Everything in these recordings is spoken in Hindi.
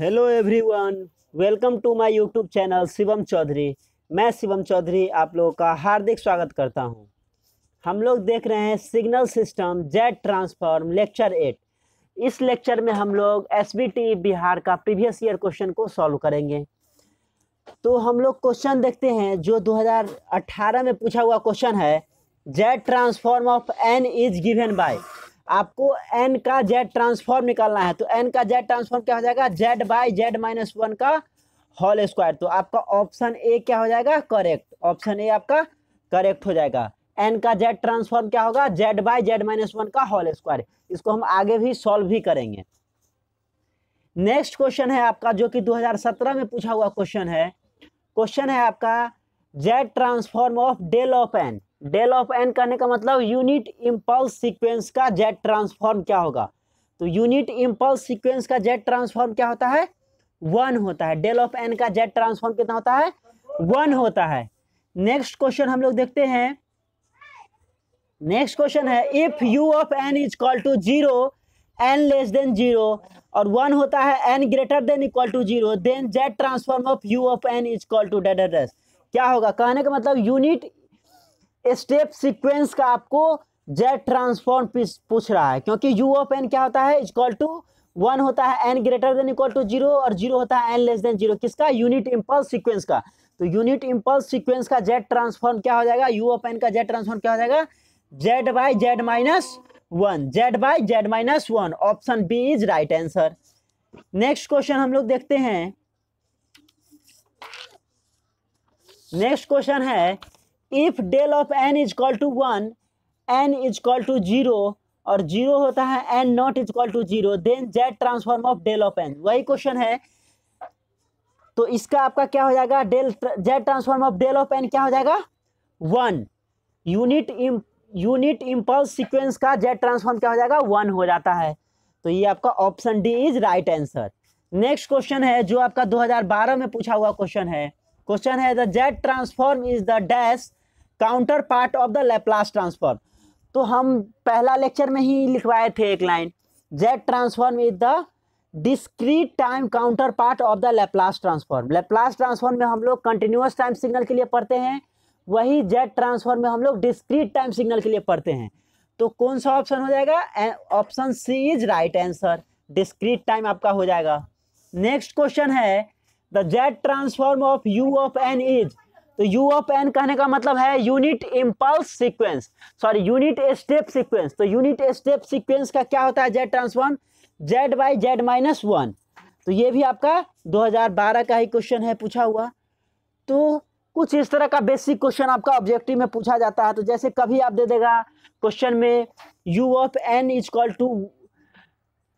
hello everyone welcome to my YouTube channel Shivam Chaudhary मैं शिवम चौधरी आप लोगों का हार्दिक स्वागत करता हूं हम लोग देख रहे हैं signal system Z transform lecture eight इस लेक्चर में हम लोग एस बिहार का प्रीवियस ईयर क्वेश्चन को सॉल्व करेंगे तो हम लोग क्वेश्चन देखते हैं जो 2018 में पूछा हुआ क्वेश्चन है Z transform of N is given by आपको एन का जेड ट्रांसफॉर्म निकालना है तो एन का जेड ट्रांसफॉर्म क्या हो जाएगा Z by Z minus one का होल स्क्वायर तो आपका ऑप्शन ए क्या हो जाएगा करेक्ट ऑप्शन ए आपका करेक्ट हो जाएगा एन का जेड ट्रांसफॉर्म क्या होगा z by Z minus one का होल स्क्वायर इसको हम आगे भी सॉल्व भी करेंगे नेक्स्ट क्वेश्चन है आपका जो कि 2017 में पूछा हुआ क्वेश्चन है क्वेश्चन है आपका Z transform of del of n del of n करने का मतलब यूनिट इम्पल्स सीक्वेंस का जेड ट्रांसफॉर्म क्या होगा तो यूनिट इम्पल्स सीक्वेंस का जेड ट्रांसफॉर्म क्या होता है वन होता है डेल ऑफ एन का जेड ट्रांसफॉर्म कितना होता है वन होता है नेक्स्ट क्वेश्चन हम लोग देखते हैं नेक्स्ट क्वेश्चन है if u of N is equal to zero n less than zero और वन होता है n greater than equal to zero then Z transform of u of N is equal to डेड डेट क्या होगा कहने का मतलब यूनिट स्टेप सीक्वेंस का आपको जेड ट्रांसफॉर्म पूछ रहा है क्योंकि यू ऑफ एन क्या होता है इक्वल टू वन होता है n greater than equal to zero और जीरो होता है एन लेस देन जीरो किसका यूनिट इम्पल्स सीक्वेंस का तो यूनिट इम्पल्स सीक्वेंस का जेड ट्रांसफॉर्म क्या हो जाएगा यू ऑफ एन का जेड ट्रांसफॉर्म क्या हो जाएगा Z by Z minus one Z by Z minus one option B is right answer next question हम लोग देखते हैं नेक्स्ट क्वेश्चन है if del of N is equal to one n is equal to zero और जीरो होता है n not is equal to zero then Z transform of del of n वही क्वेश्चन है तो इसका आपका क्या हो जाएगा del Z transform of del of n क्या हो जाएगा one unit unit impulse sequence का जेड ट्रांसफॉर्म क्या हो जाएगा वन हो जाता है तो ये आपका option D is right answer next question है जो आपका 2012 में पूछा हुआ क्वेश्चन है क्वेश्चन है the Z transform is the dash counterpart of the Laplace transform तो हम पहला लेक्चर में ही लिखवाए थे एक line Z transform is the discrete time counterpart of the Laplace transform Laplace transform में हम लोग कंटिन्यूस टाइम सिग्नल के लिए पढ़ते हैं वही जेड ट्रांसफॉर्म में हम लोग डिस्क्रीट टाइम सिग्नल के लिए पढ़ते हैं तो कौन सा ऑप्शन हो जाएगा option C is right answer discrete time आपका हो जाएगा नेक्स्ट क्वेश्चन है the Z transform of u of N is तो यू ऑफ एन कहने का मतलब है unit impulse sequence sorry unit step sequence तो यूनिट स्टेप सीक्वेंस का क्या होता है Z transform z by Z minus one तो ये भी आपका 2012 का ही क्वेश्चन है पूछा हुआ तो कुछ इस तरह का बेसिक क्वेश्चन आपका ऑब्जेक्टिव में पूछा जाता है तो जैसे कभी आप दे देगा क्वेश्चन में u of N is equal to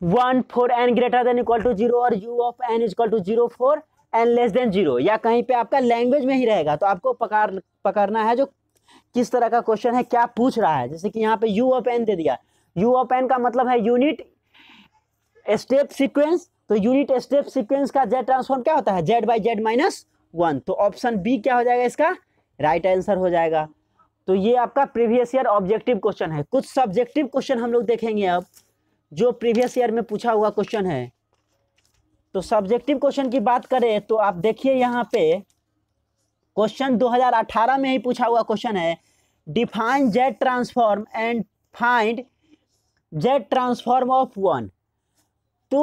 one for n greater than equal to zero और u of N is equal to zero for n less than zero या कहीं पे आपका लैंग्वेज में ही रहेगा तो आपको पकड़ पकड़ना है जो किस तरह का क्वेश्चन है क्या पूछ रहा है जैसे कि यहाँ पे यू ऑफ एन दे दिया यू ऑफ एन का मतलब है यूनिट स्टेप सीक्वेंस तो यूनिट स्टेप सीक्वेंस का जेड ट्रांसफॉर्म क्या होता है Z by Z minus one तो ऑप्शन बी क्या हो जाएगा इसका राइट right आंसर हो जाएगा तो ये आपका प्रीवियस ईयर ऑब्जेक्टिव क्वेश्चन है कुछ सब्जेक्टिव क्वेश्चन हम लोग देखेंगे अब जो प्रीवियस ईयर में पूछा हुआ क्वेश्चन है तो सब्जेक्टिव क्वेश्चन की बात करें तो आप देखिए यहाँ पे क्वेश्चन 2018 में ही पूछा हुआ क्वेश्चन है define Z transform and find Z transform of one तो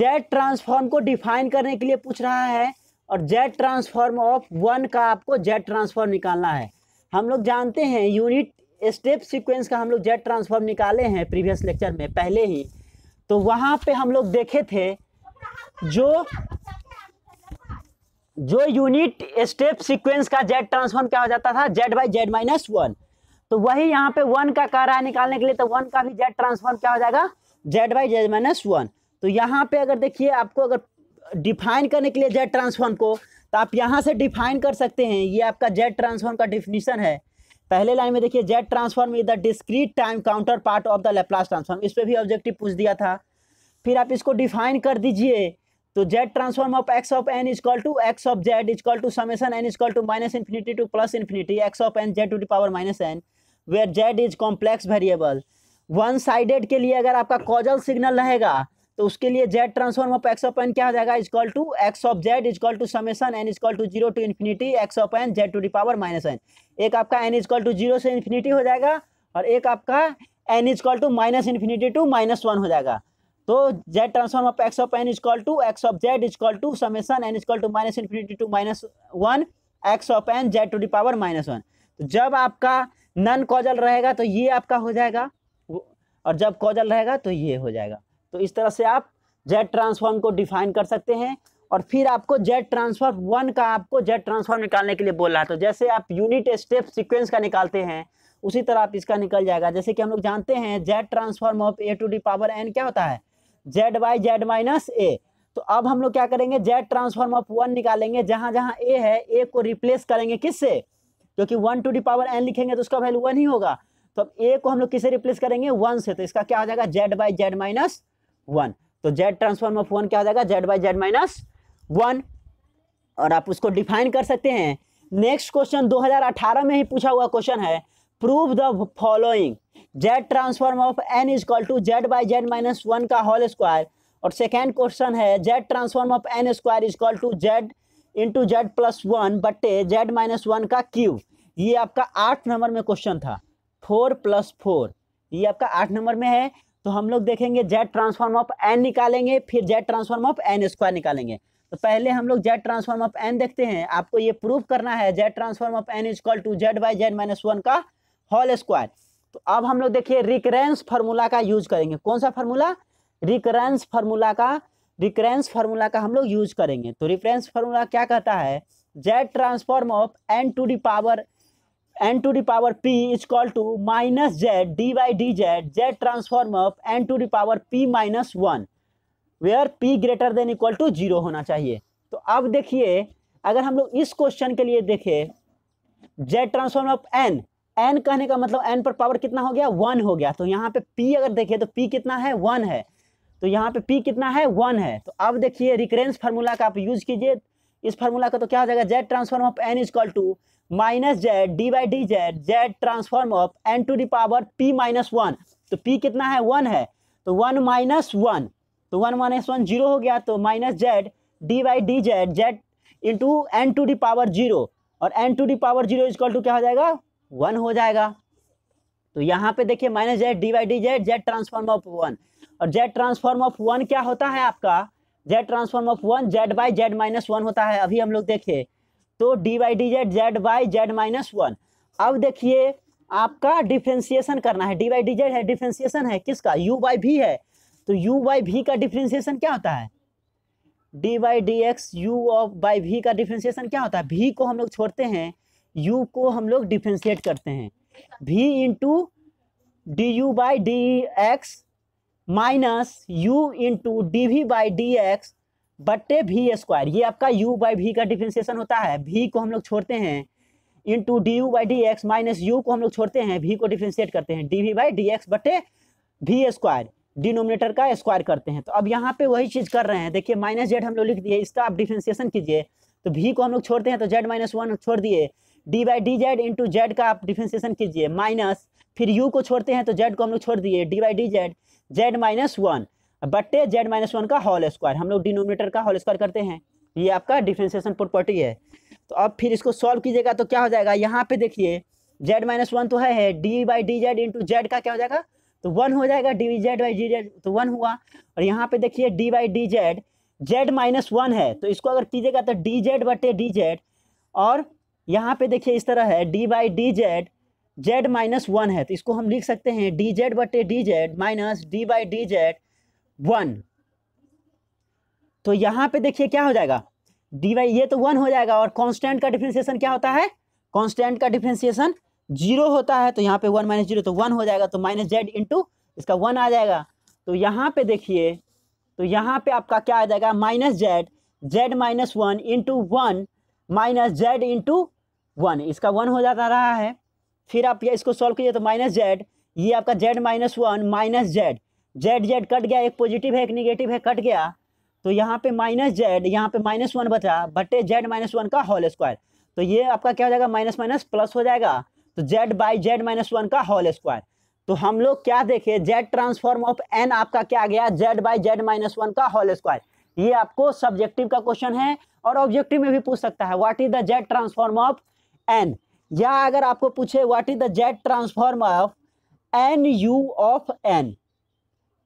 जेड ट्रांसफॉर्म को डिफाइन करने के लिए पूछ रहा है और जेड ट्रांसफॉर्म ऑफ वन का आपको जेड ट्रांसफॉर्म निकालना है हम लोग जानते हैं यूनिट स्टेप सीक्वेंस का हम लोग जेड ट्रांसफॉर्म निकाले हैं प्रीवियस लेक्चर में पहले ही तो वहाँ पे हम लोग देखे थे जो जो यूनिट स्टेप सीक्वेंस का जेड ट्रांसफॉर्म क्या हो जाता था z by Z minus one तो वही यहाँ पे वन का कह रहा है निकालने के लिए तो वन का भी जेड ट्रांसफॉर्म क्या हो जाएगा Z by Z minus one तो यहाँ पे अगर देखिए आपको अगर डिफाइन करने के लिए जेड ट्रांसफॉर्म को तो आप यहाँ से डिफाइन कर सकते हैं ये आपका जेड ट्रांसफॉर्म का डिफिनीशन है पहले लाइन में देखिए Z transform is the discrete time counterpart of the Laplace transform इस पर भी ऑब्जेक्टिव पूछ दिया था फिर आप इसको डिफाइन कर दीजिए तो Z transform of x of N is equal to x of z is equal to summation n is equal to minus infinity to plus infinity x of N Z to the power minus n where z is complex variable one sided के लिए अगर आपका कॉजल सिग्नल रहेगा तो उसके लिए Z transform of x of n क्या हो जाएगा is equal to x of z is equal to summation n is equal to zero to infinity x of N Z to the power minus n एक आपका एन इजकॉल टू जीरो से इन्फिनिटी हो जाएगा और एक आपका n is equal to minus infinity to minus one हो जाएगा तो Z transform of x of N is equal to x of z is equal to summation n is equal to minus infinity to minus one x of N Z to the power minus one तो जब आपका नन कॉजल रहेगा तो ये आपका हो जाएगा और जब कॉजल रहेगा तो ये हो जाएगा तो इस तरह से आप जेड ट्रांसफॉर्म को डिफाइन कर सकते हैं और फिर आपको जेड ट्रांसफॉर्म वन का आपको जेड ट्रांसफॉर्म निकालने के लिए बोल रहा है तो जैसे आप यूनिट स्टेप सिक्वेंस का निकालते हैं उसी तरह आप इसका निकल जाएगा जैसे कि हम लोग जानते हैं Z transform of a to the power n क्या होता है Z by Z minus a तो अब हम लोग क्या करेंगे जेड ट्रांसफॉर्म ऑफ वन निकालेंगे जहां जहां ए है ए को रिप्लेस करेंगे किससे क्योंकि one to the power n लिखेंगे तो उसका वैल्यू वन ही होगा तो अब ए को हम लोग किससे रिप्लेस करेंगे वन से तो इसका क्या हो जाएगा Z by Z minus one तो जेड ट्रांसफॉर्म ऑफ वन क्या हो जाएगा Z by Z minus one और आप उसको डिफाइन कर सकते हैं नेक्स्ट क्वेश्चन 2018 में ही पूछा हुआ क्वेश्चन है prove the following Z transform of N is equal to Z by Z minus one का होल स्क्वायर और सेकेंड क्वेश्चन है Z transform of N square is equal to Z into Z plus one बटे जेड माइनस वन का क्यूब ये आपका आठ नंबर में क्वेश्चन था फोर प्लस फोर ये आपका आठ नंबर में है तो हम लोग देखेंगे जेड ट्रांसफॉर्म ऑफ एन निकालेंगे फिर Z transform of N square निकालेंगे तो पहले हम लोग जेड ट्रांसफॉर्म ऑफ एन देखते हैं आपको ये प्रूव करना है Z transform of N is equal to Z by Z minus one का होल स्क्वायर तो अब हम लोग देखिए रिकरेंस फार्मूला का यूज करेंगे कौन सा फार्मूला रिकरेंस फार्मूला का रिकरेंस फार्मूला का हम लोग यूज करेंगे तो रिकरेंस फार्मूला क्या कहता है Z transform of N to the power N to the power P is equal to minus Z D by D Z Z transform of N to the power P minus one where P greater than equal to zero होना चाहिए तो अब देखिए अगर हम लोग इस क्वेश्चन के लिए देखें Z transform of N N कहने का मतलब एन पर पावर कितना हो गया वन हो गया तो यहाँ पे पी अगर देखिए तो पी कितना है वन है तो यहाँ पे पी कितना है वन है तो अब देखिए रिकरेंस फार्मूला का आप यूज कीजिए इस फार्मूला का तो क्या हो जाएगा Z transform of N is equal to minus Z D by D Z Z transform of N to the power P minus one तो पी कितना है वन है तो वन माइनस वन तो वन माइनस वन जीरो हो गया तो minus Z D by D Z Z into N to the power zero और N to the power zero is equal to क्या हो जाएगा वन हो जाएगा तो यहाँ पे देखिए minus Z D Y D Z Z transform of one और जेड ट्रांसफॉर्म ऑफ वन क्या होता है आपका Z transform of one Z by Z minus one होता है अभी हम लोग देखे तो D Y D Z Z by Z minus one अब देखिए आपका डिफ्रेंसिएशन करना है डी वाई डी जेड है डिफ्रेंसिएशन है किसका यू बाई भी है तो यू बाई भी का डिफ्रेंसिएशन क्या होता है D Y D X U of by V का डिफ्रेंसिएशन क्या होता है भी को हम लोग छोड़ते हैं यू को हम लोग डिफ्रेंशिएट करते हैं V into D U by D X minus U into D V by D X बट्टे भी स्क्वायर ये आपका यू बाई वी का डिफ्रेंशिएशन होता है भी को हम लोग छोड़ते हैं into D U by D X minus U को हम लोग छोड़ते हैं भी को डिफ्रेंशिएट करते हैं D V by D X बटे वी स्क्वायर डिनोमिनेटर का स्क्वायर करते हैं तो अब यहाँ पे वही चीज़ कर रहे हैं देखिए माइनस जेड हम लोग लिख दिए इसका आप डिफ्रेंशिएशन कीजिए तो भी को हम लोग छोड़ते हैं तो जेड माइनस वन छोड़ दिए D by D Z into Z का आप डिफ्रेंसिएशन कीजिए माइनस फिर यू को छोड़ते हैं तो जेड को हम लोग छोड़ दिए D by D Z Z minus one बट्टे जेड माइनस वन का होल स्क्वायर हम लोग डिनोमिनेटर का होल स्क्वायर करते हैं ये आपका डिफ्रेंसिएशन प्रॉपर्टी है तो अब फिर इसको सॉल्व कीजिएगा तो क्या हो जाएगा यहाँ पे देखिए जेड माइनस वन तो है D by D Z into Z का क्या हो जाएगा तो वन हो जाएगा D Z by D Z तो वन हुआ और यहाँ पे देखिए D by D Z Z minus one है तो इसको अगर कीजिएगा तो डी जेड बटे डी जेड और यहाँ पे देखिए इस तरह है D by D Z Z minus one है तो इसको हम लिख सकते हैं डी जेड बटे D Z minus D by D Z one तो यहाँ पे देखिए क्या हो जाएगा डी बाई ये तो वन हो जाएगा और कांस्टेंट का डिफ्रेंसिएशन क्या होता है कांस्टेंट का डिफ्रेंसिएशन जीरो होता है तो यहाँ पे वन माइनस जीरो तो वन हो जाएगा तो माइनस जेड इंटू इसका वन आ जाएगा तो यहाँ पे देखिए तो यहाँ पे आपका क्या आ जाएगा minus Z Z minus one into one minus Z into one इसका वन हो जाता रहा है फिर आप इसको सॉल्व कीजिए तो माइनस जेड ये आपका Z minus one minus Z Z Z cut गया एक पॉजिटिव है एक निगेटिव है कट गया तो यहाँ पे माइनस जेड यहाँ पे माइनस वन बचा बटे जेड माइनस वन का होल स्क्वायर तो ये आपका क्या हो जाएगा माइनस माइनस प्लस हो जाएगा तो Z by Z minus one का होल स्क्वायर तो हम लोग क्या देखे जेड ट्रांसफॉर्म ऑफ एन आपका क्या गया Z by Z minus one का होल स्क्वायर ये आपको सब्जेक्टिव का क्वेश्चन है और ऑब्जेक्टिव में भी पूछ सकता है what is the Z transform of N या अगर आपको पूछे what is the Z transform of N U of N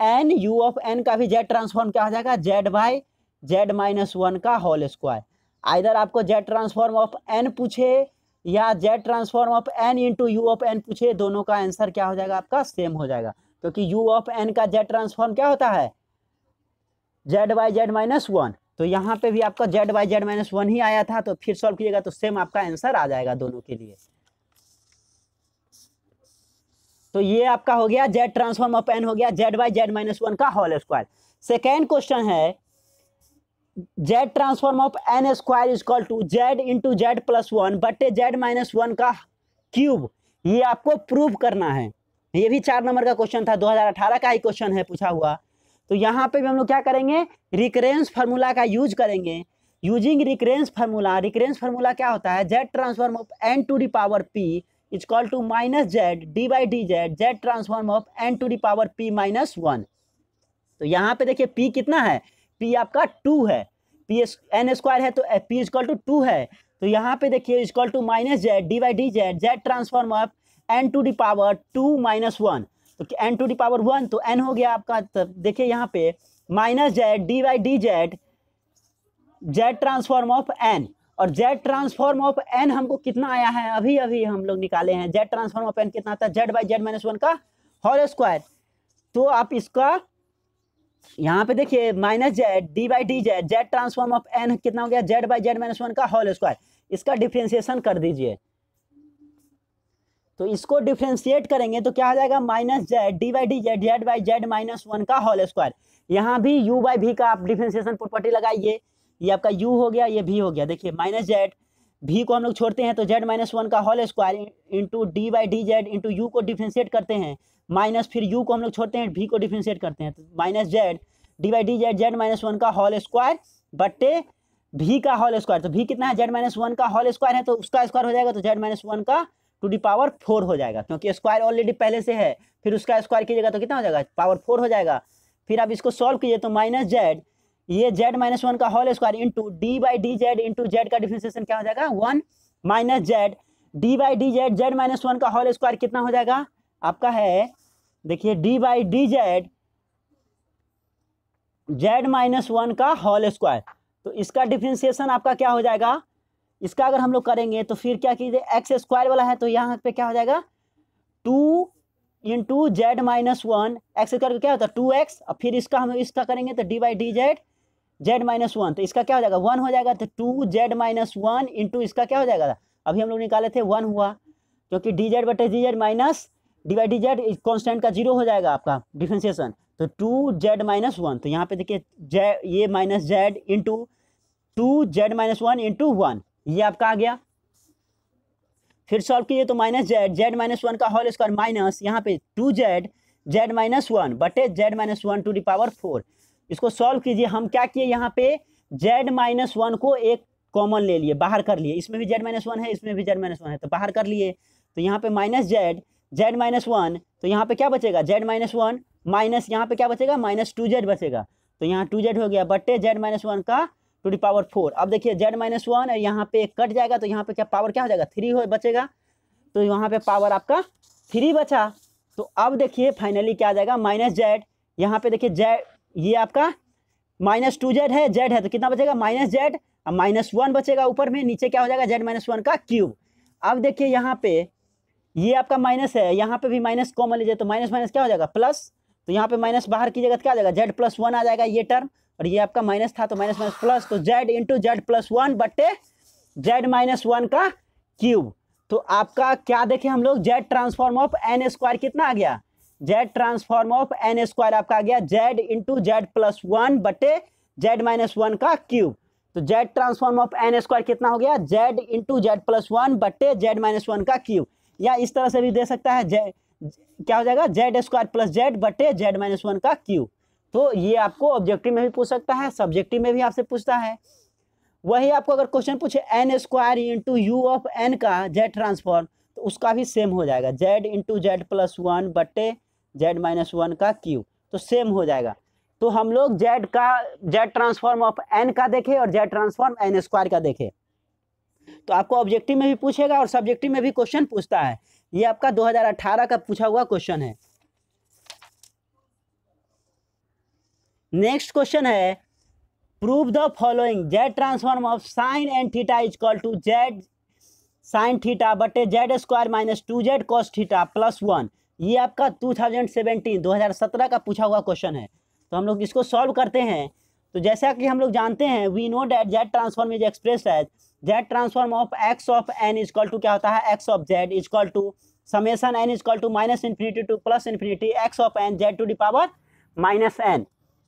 N U of N का भी जेड ट्रांसफॉर्म क्या हो जाएगा Z by Z minus one का होल स्क्वायर आइधर आपको जेड ट्रांसफॉर्म ऑफ एन पूछे या Z transform of N into U of N पूछे दोनों का आंसर क्या हो जाएगा आपका सेम हो जाएगा क्योंकि यू ऑफ एन का जेड ट्रांसफॉर्म क्या होता है Z by Z minus one तो यहाँ पे भी आपका Z by Z minus one ही आया था तो फिर सॉल्व किएगा तो सेम आपका आंसर आ जाएगा दोनों के लिए तो ये आपका हो गया जेड ट्रांसफॉर्म ऑफ एन हो गया Z by Z minus one का होल स्क्वायर सेकेंड क्वेश्चन है Z transform of N square is equal to Z into Z plus one बटे जेड माइनस वन का क्यूब ये आपको प्रूव करना है ये भी चार नंबर का क्वेश्चन था 2018 का ही क्वेश्चन है पूछा हुआ तो यहाँ पे भी हम लोग क्या करेंगे रिकरेंस फार्मूला का यूज करेंगे using recurrence formula recurrence formula क्या होता है Z transform of N to the power P is equal to minus Z D by D Z Z transform of N to the power P minus one तो यहाँ पे देखिए पी कितना है पी आपका टू है पी एन स्क्वायर है तो पी कॉल टू टू है तो यहाँ पे देखिए equal to minus Z D by D Z Z transform of N to the power two minus one तो N to the power one तो एन हो गया आपका तो देखिए यहाँ पे minus Z D Y D Z Z transform of N और जेड ट्रांसफॉर्म ऑफ एन हमको कितना आया है अभी अभी हम लोग निकाले हैं जेड ट्रांसफॉर्म ऑफ एन कितना आता है Z by Z minus one का होल स्क्वायर तो आप इसका यहाँ पे देखिए minus Z D by D Z Z transform of N कितना हो गया Z by Z minus one का होल स्क्वायर इसका डिफ्रेंसिएशन कर दीजिए तो इसको डिफ्रेंशिएट करेंगे तो क्या हो जाएगा minus Z D by D Z Z by Z minus one का होल स्क्वायर यहाँ भी यू बाई भी का आप डिफ्रेंशिएशन प्रॉपर्टी लगाइए ये आपका यू हो गया ये भी हो गया देखिए माइनस जेड भी को हम लोग छोड़ते हैं तो जेड माइनस वन का whole square into D by D Z into U को डिफ्रेंशिएट करते हैं माइनस फिर यू को हम लोग छोड़ते हैं भी को डिफ्रेंशिएट करते हैं तो minus Z D by D Z Z minus one का होल स्क्वायर बट्टे भी का होल स्क्वायर तो भी कितना है जेड माइनस वन का होल स्क्वायर है तो उसका स्क्वायर हो जाएगा तो जेड माइनस वन का टू डी पावर फोर हो जाएगा क्योंकि स्क्वायर ऑलरेडी पहले से है फिर उसका स्क्वायर कीजिएगा तो कितना हो जाएगा पावर फोर हो जाएगा फिर आप इसको सॉल्व कीजिए तो माइनस जेड ये जेड माइनस वन का whole square into D by D Z into Z का डिफ्रेंसिएशन क्या हो जाएगा one minus Z D by D Z Z minus one का होल स्क्वायर कितना हो जाएगा आपका है देखिए D by D Z Z minus one का होल स्क्वायर तो इसका डिफ्रेंसिएशन आपका क्या हो जाएगा इसका अगर हम लोग करेंगे तो फिर क्या कीजिए एक्स स्क्वायर वाला है तो यहाँ पे क्या हो जाएगा two into Z minus one X square क्या होता है टू एक्स और फिर इसका हम इसका करेंगे तो D by D Z Z minus one तो इसका क्या हो जाएगा वन हो जाएगा तो two Z minus one two इसका क्या हो जाएगा अभी हम लोग निकाले थे वन हुआ क्योंकि डी जेड बटे D Z minus D by D Z constant का जीरो हो जाएगा आपका डिफ्रेंसिएशन तो टू जेड माइनस वन तो यहाँ पे देखिए जे ये minus Z into two Z minus one two one ये आपका आ गया फिर सॉल्व कीजिए तो minus Z Z minus one का होल स्क्वायर माइनस यहाँ पे two Z Z minus one बटे Z minus one two power four इसको सॉल्व कीजिए हम क्या किए यहाँ पे जेड माइनस वन को एक कॉमन ले लिए बाहर कर लिए इसमें भी जेड माइनस वन है इसमें भी जेड माइनस वन है तो बाहर कर लिए तो यहाँ पे minus Z Z minus one तो यहाँ पे क्या बचेगा जेड माइनस वन माइनस यहाँ पे क्या बचेगा माइनस टू जेड बचेगा तो यहाँ टू जेड हो गया बटे जेड माइनस वन का टू डी पावर फोर अब देखिए जेड माइनस वन है यहाँ पे कट जाएगा तो यहाँ पे क्या पावर क्या हो जाएगा थ्री हो बचेगा तो यहाँ पे पावर आपका थ्री बचा तो अब देखिए फाइनली क्या आ जाएगा माइनस जेड यहाँ पे देखिए जेड ये आपका माइनस टू जेड है जेड है तो कितना बचेगा माइनस जेड अब माइनस वन बचेगा ऊपर में नीचे क्या हो जाएगा जेड माइनस वन का क्यूब अब देखिए यहाँ पे ये आपका माइनस है यहाँ पे भी माइनस कॉमन लीजिए तो माइनस माइनस क्या हो जाएगा प्लस तो यहाँ पे माइनस बाहर कीजिएगा तो क्या आ जाएगा जेड प्लस वन आ जाएगा ये टर्म और ये आपका माइनस था तो माइनस माइनस प्लस तो Z into Z plus one बट्टे जेड माइनस वन का क्यूब तो आपका क्या देखें हम लोग Z transform of N square कितना आ गया Z transform of N square आपका आ गया Z into Z plus one बटे जेड माइनस वन का क्यूब तो Z transform of N square कितना हो गया Z into Z plus one बटे जेड माइनस वन का क्यूब या इस तरह से भी दे सकता है जेड क्या हो जाएगा जेड स्क्वायर प्लस जेड बटे जेड माइनस वन का क्यूब तो ये आपको ऑब्जेक्टिव में भी पूछ सकता है सब्जेक्टिव में भी आपसे पूछता है वही आपको अगर क्वेश्चन पूछे N square into U of N का जेड ट्रांसफॉर्म तो उसका भी सेम हो जाएगा Z into Z plus one बटे जेड माइनस वन का क्यू तो सेम हो जाएगा तो हम लोग जेड का जेड ट्रांसफॉर्म ऑफ एन का देखें और जेड ट्रांसफॉर्म एन स्क्वायर का देखें तो आपको ऑब्जेक्टिव में भी पूछेगा और सब्जेक्टिव में भी क्वेश्चन पूछता है ये आपका 2018 का पूछा हुआ क्वेश्चन है नेक्स्ट क्वेश्चन है prove the following Z transform of sine and theta is equal to Z sine theta बटे Z square minus two Z cos theta plus one ये आपका टू थाउजेंड सेवेंटीन दो हज़ार सत्रह का पूछा हुआ क्वेश्चन है तो हम लोग इसको सॉल्व करते हैं तो जैसा कि हम लोग जानते हैं we know that Z transform is express as Z transform of x of N is equal to क्या होता है X of Z is equal to summation N is equal to minus infinity to plus infinity x of N Z to the power minus N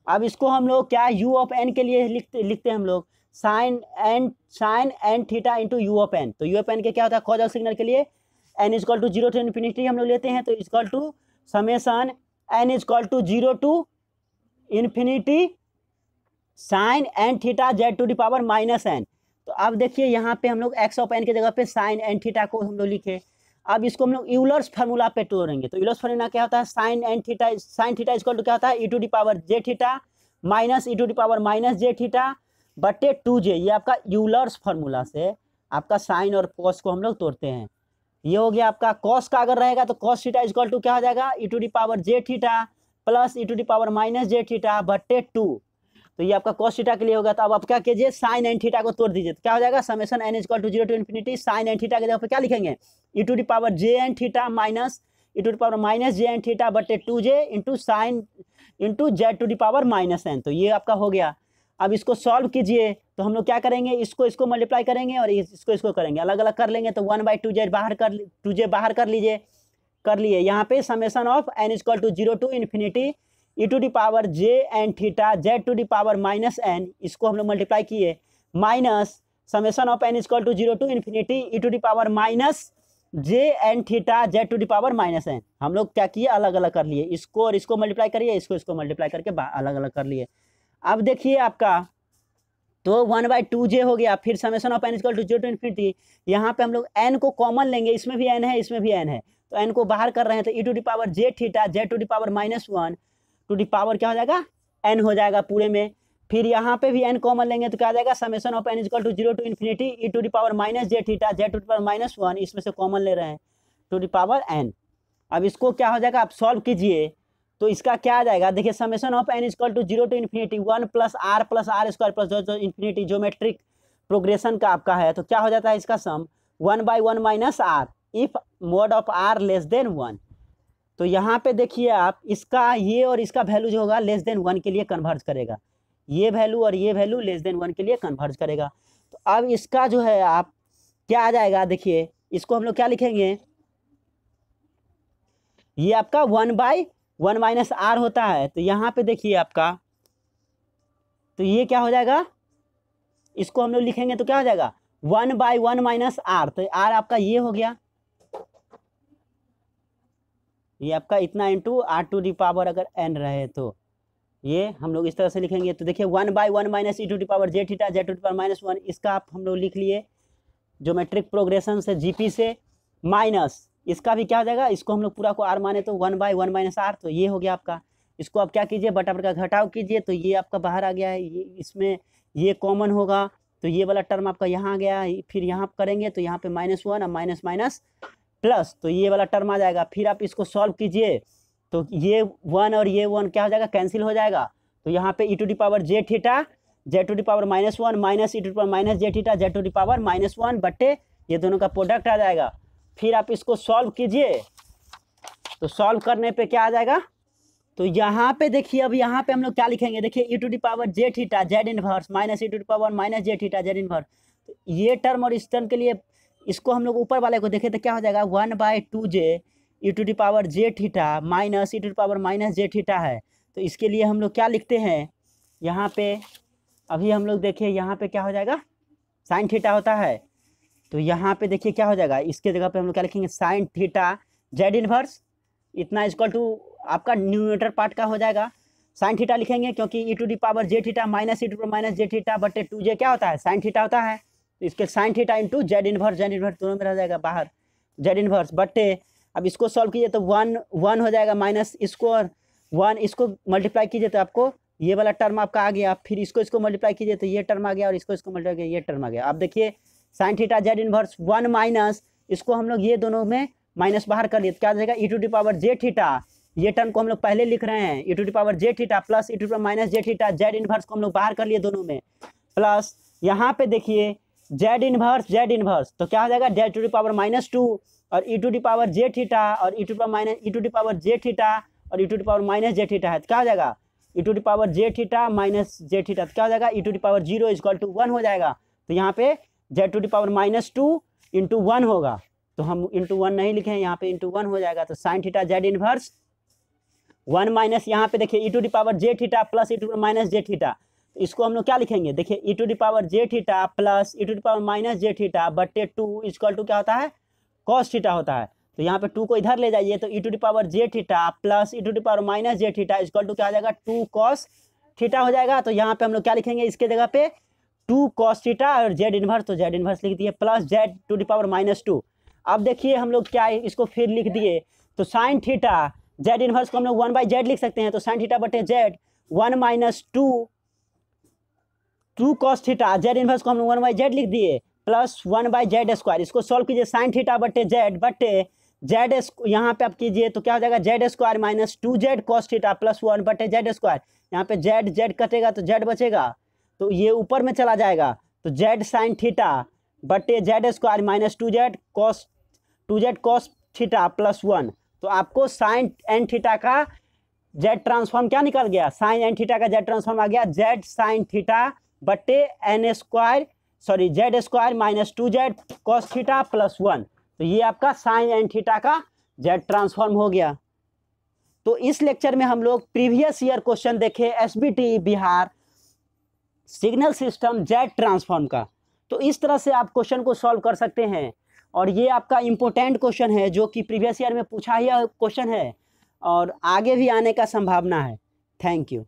अब इसको हम लोग क्या यू ऑफ एन के लिए लिखते लिखते हैं हम लोग sine N sine N theta into U of N तो यू ऑफ एन के क्या होता है कॉजल सिग्नल के लिए N is equal to zero to infinity हम लोग लेते हैं तो is equal to summation N is equal to zero to infinity sine N theta Z to the power minus N तो अब देखिए यहाँ पे हम लोग एक्स ऑफ एन की जगह पे साइन एन थीटा को हम लोग लिखे अब इसको हम लोग यूलर्स फार्मूला पे तोड़ेंगे तो यूलर्स फार्मूला क्या होता है sine N theta sine theta इसको क्या होता है E to the power J theta minus E to the power minus J theta बटे टू जे ये आपका यूलर्स फार्मूला से आपका साइन और कॉस को हम लोग तोड़ते हैं ये हो गया आपका कॉस का अगर रहेगा तो कॉस थीटा इजकॉल टू क्या हो जाएगा E to the power J theta plus E to the power minus J theta बटे टू तो ये आपका कॉस थीटा के लिए होगा तो अब आप क्या कीजिए साइन एन थीटा को तोड़ दीजिए तो क्या हो जाएगा summation N is equal to zero to infinity sine N theta के जगह पर क्या लिखेंगे E to the power J N theta minus E to the power minus J N theta बटे two J into sine into Z to the power minus N तो ये आपका हो गया अब इसको सॉल्व कीजिए तो हम लोग क्या करेंगे इसको इसको मल्टीप्लाई करेंगे और इसको इसको करेंगे अलग अलग कर लेंगे तो वन बाई टू जेड बाहर कर टू जे बाहर कर लीजिए कर लिए यहाँ पे summation of N is equal to zero to infinity E to the power J N theta Z to the power minus N इसको हम लोग मल्टीप्लाई किए minus summation of N is equal to zero to infinity E to the power minus J N theta Z to the power minus N हम लोग क्या किए अलग अलग कर लिए इसको और इसको मल्टीप्लाई करिए इसको इसको मल्टीप्लाई करके अलग अलग कर लिए अब देखिए आपका तो वन बाई टू जे हो गया फिर summation of N is equal to zero to infinity यहाँ पे हम लोग एन को कॉमन लेंगे इसमें भी एन है इसमें भी एन है तो एन को बाहर कर रहे हैं तो E to the power J theta Z to the power minus one to the power क्या हो जाएगा एन हो जाएगा पूरे में फिर यहाँ पे भी एन कॉमन लेंगे तो क्या जाएगा summation of N is equal to zero to infinity E to the power minus J theta J to the power minus one इसमें से कॉमन ले रहे हैं टू डी पावर एन अब इसको क्या हो जाएगा आप सॉल्व कीजिए तो इसका क्या आ जाएगा देखिए summation of N is equal to zero to infinity one plus R plus R square plus जो इन्फिनिटी जोमेट्रिक प्रोग्रेशन का आपका है तो क्या हो जाता है इसका sum one by one minus R if mod of R less than one तो यहाँ पे देखिए आप इसका ये और इसका वैल्यू जो होगा लेस देन वन के लिए कन्वर्ज करेगा ये वैल्यू और ये वैल्यू लेस देन वन के लिए कन्वर्ज करेगा तो अब इसका जो है आप क्या आ जाएगा देखिए इसको हम लोग क्या लिखेंगे ये आपका one by one minus R होता है तो यहाँ पे देखिए आपका तो ये क्या हो जाएगा इसको हम लोग लिखेंगे तो क्या हो जाएगा one by one minus R तो आर आपका ये हो गया ये आपका इतना into R to the power अगर एन रहे तो ये हम लोग इस तरह से लिखेंगे तो देखिए one by one minus E to the power J theta J to the power minus one इसका आप हम लोग लिख लिए जोमेट्रिक प्रोग्रेशन से पी से माइनस इसका भी क्या हो जाएगा इसको हम लोग पूरा को आर माने तो one by one minus R तो ये हो गया आपका इसको आप क्या कीजिए बटाबर का घटाव कीजिए तो ये आपका बाहर आ गया है ये इसमें ये कॉमन होगा तो ये वाला टर्म आपका यहाँ आ गया फिर यहाँ करेंगे तो यहाँ पे माइनस वन और माइनस माइनस प्लस तो ये वाला टर्म आ जाएगा फिर आप इसको सॉल्व कीजिए तो ये वन और ये वन क्या हो जाएगा कैंसिल हो जाएगा तो यहाँ पे E to the power J theta J to the power minus one minus E to the power minus J theta J to the power minus one बट्टे ये दोनों का प्रोडक्ट आ जाएगा फिर आप इसको सॉल्व कीजिए तो सॉल्व करने पे क्या आ जाएगा तो यहाँ पे देखिए अब यहाँ पे हम लोग क्या लिखेंगे देखिए E to the power J theta Z inverse minus E to the power minus J theta Z inverse ये टर्म और इस टर्म के लिए इसको हम लोग ऊपर वाले को देखें तो क्या हो जाएगा one by two J E to the power J theta minus E to the power minus J theta है तो इसके लिए हम लोग क्या लिखते हैं यहाँ पे अभी हम लोग देखिए यहाँ पे क्या हो जाएगा साइन ठीठा होता है तो यहाँ पे देखिए क्या हो जाएगा इसके जगह पे हम लोग क्या लिखेंगे साइन ठीठा जेड इनवर्स इतना इजक्वल टू आपका न्यूमीटर पार्ट का हो जाएगा साइन थीटा लिखेंगे क्योंकि E to the power J theta minus E to power minus J theta बटे टू जे क्या होता है साइन थीटा होता है तो इसके sine theta into Z inverse Z inverse दोनों में रह जाएगा बाहर जेड इनवर्स बटे अब इसको सॉल्व कीजिए तो वन वन हो जाएगा माइनस इसको और वन इसको मल्टीप्लाई कीजिए तो आपको ये वाला टर्म आपका आ गया फिर इसको इसको मल्टीप्लाई कीजिए तो ये टर्म आ गया और इसको इसको मल्टीप्लाई किया ये टर्म आ गया अब देखिए sine theta Z inverse one minus इसको हम लोग ये दोनों में माइनस बाहर कर लिए तो क्या जाएगा E to the power J theta ये टर्म को हम लोग पहले लिख रहे हैं E to the power J theta plus E to power minus J theta Z inverse को हम लोग बाहर कर लिए दोनों में प्लस यहाँ पे देखिए जेड इनवर्स जेड इनवर्स तो क्या हो जाएगा Z to the power minus two और E to the power J theta और E to power minus E to the power J theta और E to the power minus J theta है तो क्या हो जाएगा E to the power J theta minus J theta तो क्या हो जाएगा E to the power zero is equal to one हो जाएगा तो यहाँ पे Z to the power minus two into one होगा तो हम इंटू वन नहीं लिखे हैं यहाँ पे इंटू वन हो जाएगा तो sine theta Z inverse one minus यहाँ पे देखिए E to the power J theta plus E to minus J theta इसको हम लोग क्या लिखेंगे देखिए E to the power J theta plus E to the power minus J theta बटे टू इजक्ल टू क्या होता है कॉस थीटा होता है तो यहाँ पे टू को इधर ले जाइए तो E to the power J theta plus E to the power minus J theta is equal to क्या हो जाएगा टू कॉस थीटा हो जाएगा तो यहाँ पे हम लोग क्या लिखेंगे इसके जगह पे टू कॉस थीटा और जेड इन्वर्स तो जेड इनवर्स लिख दिए plus Z to the power minus two अब देखिए हम लोग क्या इसको फिर लिख दिए तो साइन थीटा जेड इनवर्स को हम लोग वन बाई जेड लिख सकते हैं तो साइन थीटा बटे Z one minus two two cos theta Z inverse को हम लोग वन बाई जेड लिख दिए plus one by Z square इसको सॉल्व कीजिए साइन थीटा बटे जेड बटे जेड यहाँ पे आप कीजिए तो क्या हो जाएगा Z square minus two Z cos theta plus one बटे जेड स्क्वायर यहाँ पे जेड जेड कटेगा तो जेड बचेगा तो ये ऊपर में चला जाएगा तो जेड साइन थीटा बटे Z square minus two Z cos two Z cos theta plus one तो आपको साइन एन थीटा का जेड ट्रांसफॉर्म क्या निकल गया साइन एन थीटा का जेड ट्रांसफॉर्म आ गया जेड साइन थीटा बटे N square sorry Z square minus two Z cos theta plus one तो ये आपका साइन एन थीटा का जेड ट्रांसफॉर्म हो गया तो इस लेक्चर में हम लोग प्रीवियस ईयर क्वेश्चन देखे एस Bihar signal system Z transform का तो इस तरह से आप क्वेश्चन को सॉल्व कर सकते हैं और ये आपका इम्पोर्टेंट क्वेश्चन है जो कि प्रीवियस ईयर में पूछा ही क्वेश्चन है और आगे भी आने का संभावना है थैंक यू